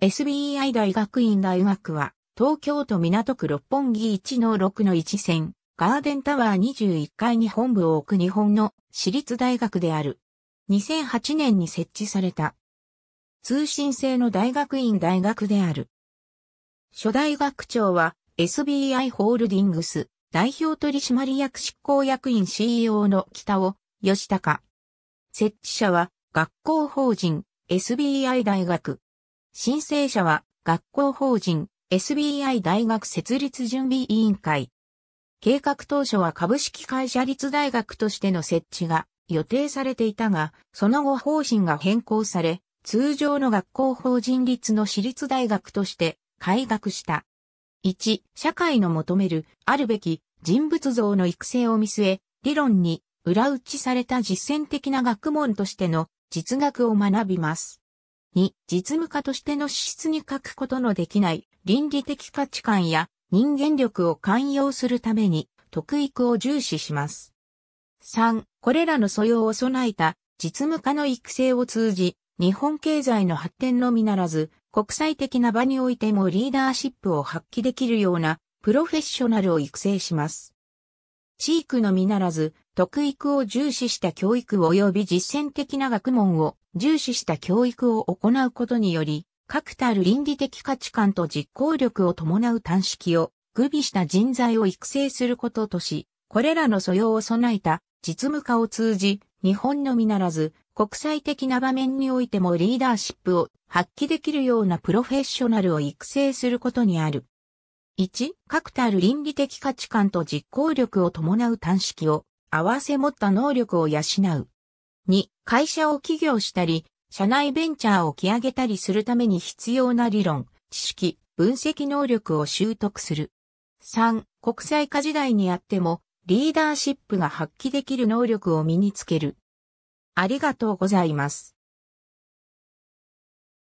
SBI 大学院大学は、東京都港区六本木1の6の1線、ガーデンタワー21階に本部を置く日本の私立大学である。2008年に設置された。通信制の大学院大学である。初代学長は SBI ホールディングス代表取締役執行役員 CEO の北尾義隆。設置者は学校法人 SBI 大学。申請者は学校法人 SBI 大学設立準備委員会。計画当初は株式会社立大学としての設置が予定されていたが、その後方針が変更され、通常の学校法人立の私立大学として改革した。1、社会の求めるあるべき人物像の育成を見据え、理論に裏打ちされた実践的な学問としての実学を学びます。2、実務家としての資質に欠くことのできない倫理的価値観や人間力を寛容するために、特育を重視します。3、これらの素養を備えた実務家の育成を通じ、日本経済の発展のみならず、国際的な場においてもリーダーシップを発揮できるようなプロフェッショナルを育成します。地域のみならず、特育を重視した教育及び実践的な学問を重視した教育を行うことにより、確たる倫理的価値観と実行力を伴う短式を具備した人材を育成することとし、これらの素養を備えた実務化を通じ、日本のみならず国際的な場面においてもリーダーシップを発揮できるようなプロフェッショナルを育成することにある。1、確たる倫理的価値観と実行力を伴う短式を合わせ持った能力を養う。2、会社を起業したり、社内ベンチャーを起上げたりするために必要な理論、知識、分析能力を習得する。3、国際化時代にあっても、リーダーシップが発揮できる能力を身につける。ありがとうございます。